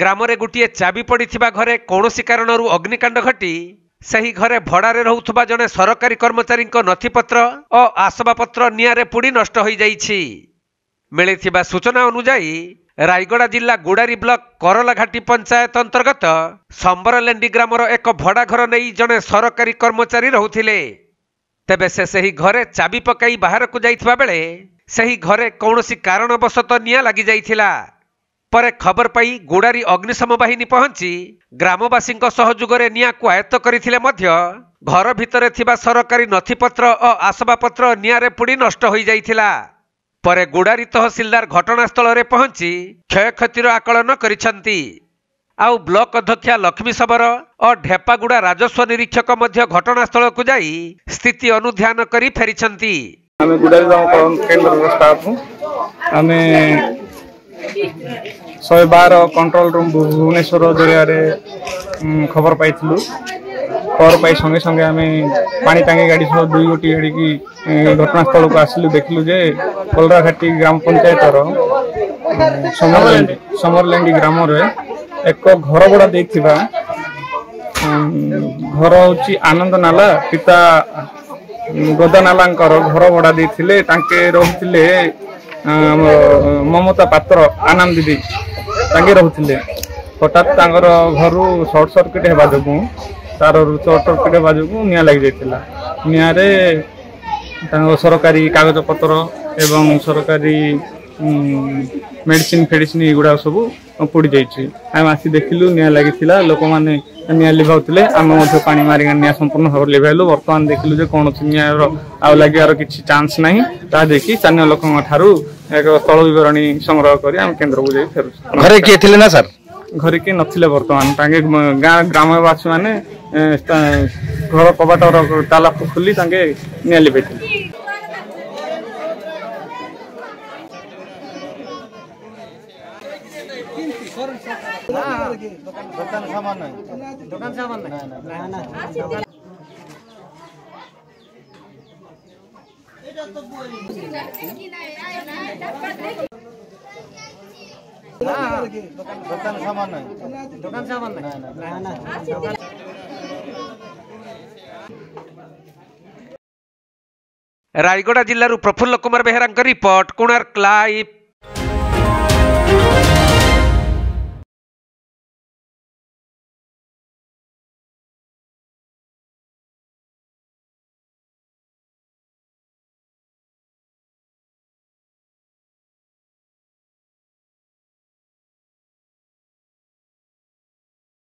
ଗ୍ରାମରେ ଗୋଟିଏ ଚାବି ପଡ଼ିଥିବା ଘରେ କୌଣସି କାରଣରୁ ଅଗ୍ନିକାଣ୍ଡ ଘଟି ସେହି ଘରେ ଭଡ଼ାରେ ରହୁଥିବା ଜଣେ ସରକାରୀ କର୍ମଚାରୀଙ୍କ ନଥିପତ୍ର ଓ ଆସବାବପତ୍ର ନିଆଁରେ ପୋଡ଼ି ନଷ୍ଟ ହୋଇଯାଇଛି ମିଳିଥିବା ସୂଚନା ଅନୁଯାୟୀ ରାୟଗଡ଼ା ଜିଲ୍ଲା ଗୁଡ଼ାରୀ ବ୍ଲକ କରଲାଘାଟି ପଞ୍ଚାୟତ ଅନ୍ତର୍ଗତ ସମ୍ବରଲେଣ୍ଡି ଗ୍ରାମର ଏକ ଭଡ଼ା ଘର ନେଇ ଜଣେ ସରକାରୀ କର୍ମଚାରୀ ରହୁଥିଲେ ତେବେ ସେ ସେହି ଘରେ ଚାବି ପକାଇ ବାହାରକୁ ଯାଇଥିବା ବେଳେ ସେହି ଘରେ କୌଣସି କାରଣବଶତଃ ନିଆଁ ଲାଗିଯାଇଥିଲା ପରେ ଖବର ପାଇ ଗୁଡ଼ାରୀ ଅଗ୍ନିଶମ ବାହିନୀ ପହଞ୍ଚି ଗ୍ରାମବାସୀଙ୍କ ସହଯୋଗରେ ନିଆଁକୁ ଆୟତ୍ତ କରିଥିଲେ ମଧ୍ୟ ଘର ଭିତରେ ଥିବା ସରକାରୀ ନଥିପତ୍ର ଓ ଆସବାବପତ୍ର ନିଆଁରେ ପୋଡ଼ି ନଷ୍ଟ ହୋଇଯାଇଥିଲା ପରେ ଗୁଡ଼ାରୀ ତହସିଲଦାର ଘଟଣାସ୍ଥଳରେ ପହଞ୍ଚି କ୍ଷୟକ୍ଷତିର ଆକଳନ କରିଛନ୍ତି ଆଉ ବ୍ଲକ ଅଧ୍ୟକ୍ଷା ଲକ୍ଷ୍ମୀ ସବର ଓ ଢେପାଗୁଡ଼ା ରାଜସ୍ୱ ନିରୀକ୍ଷକ ମଧ୍ୟ ଘଟଣାସ୍ଥଳକୁ ଯାଇ ସ୍ଥିତି ଅନୁଧ୍ୟାନ କରି ଫେରିଛନ୍ତି ଆମେ ଶହେ ବାର କଣ୍ଟ୍ରୋଲ ରୁମ୍ ଭୁବନେଶ୍ୱର ଜରିଆରେ ଖବର ପାଇଥିଲୁ খবর পাই সঙ্গে সঙ্গে আমি পানি টাঙ্গি গাড়ি সহ দুই গোটি এড়িকি ঘটনাস্থলকে আসলু দেখিলু যে কলরাঘাটি গ্রাম পঞ্চায়েতর সমরল্যান্ডি সমরল্যান্ডি গ্রামরে এক ঘর ভড়া দেইথিবা ঘর হচ্ছে আনন্দ নালা পিতা গদানালাঙ্কর ঘর ভড়া দেইথিলে তাঙ্কে রহুথিলে মমতা পাত্র আনন্দ দিদি ତାଙ୍କେ ରହୁଥିଲେ ହଠାତ୍ ତାଙ୍କର ଘରୁ ସର୍ଟ ସର୍କିଟ୍ ହେବା ଯୋଗୁଁ ତାର ସର୍ଟ ସର୍କିଟ୍ ହେବା ଯୋଗୁଁ ନିଆଁ ଲାଗିଯାଇଥିଲା ନିଆଁରେ ତାଙ୍କ ସରକାରୀ କାଗଜପତ୍ର ଏବଂ ସରକାରୀ ମେଡ଼ିସିନ୍ ଫେଡ଼ିସିନ୍ ଏଗୁଡ଼ାକ ସବୁ ପୋଡ଼ିଯାଇଛି ଆମେ ଆସି ଦେଖିଲୁ ନିଆଁ ଲାଗିଥିଲା ଲୋକମାନେ ନିଆଁ ଲିଭାଉଥିଲେ ଆମେ ମଧ୍ୟ ପାଣି ମାରିକି ନିଆଁ ସମ୍ପୂର୍ଣ୍ଣ ଭାବରେ ଲିଭାଇଲୁ ବର୍ତ୍ତମାନ ଦେଖିଲୁ ଯେ କୌଣସି ନିଆଁର ଆଉ ଲାଗିବାର କିଛି ଚାନ୍ସ ନାହିଁ ତାହା ଦେଖି ସ୍ଥାନୀୟ ଲୋକଙ୍କ ଠାରୁ ଏକ ସ୍ଥଳ ବିବରଣୀ ସଂଗ୍ରହ କରି ଆମେ କେନ୍ଦ୍ରକୁ ଯାଇ ଫେରୁଛୁ ଘରେ କିଏ ଥିଲେ ନା ସାର୍ ଘରେ କିଏ ନଥିଲେ ବର୍ତ୍ତମାନ ତାଙ୍କେ ଗାଁ ଗ୍ରାମବାସୀମାନେ ଘର କବାଟ ତାଲା ଖୋଲି ତାଙ୍କେ ନିଆଁ ଲିଭେଇଥିଲେ দোকান সামান নাই দোকান সামান নাই না না দোকান সামান নাই দোকান সামান নাই না না ରାୟଗଡ଼ା ଜିଲ୍ଲାରୁ ପ୍ରଫୁଲ୍ଲ କୁମାର ବେହେରାଙ୍କ ରିପୋର୍ଟ କୋଣାର୍କ ଲାଇଭ୍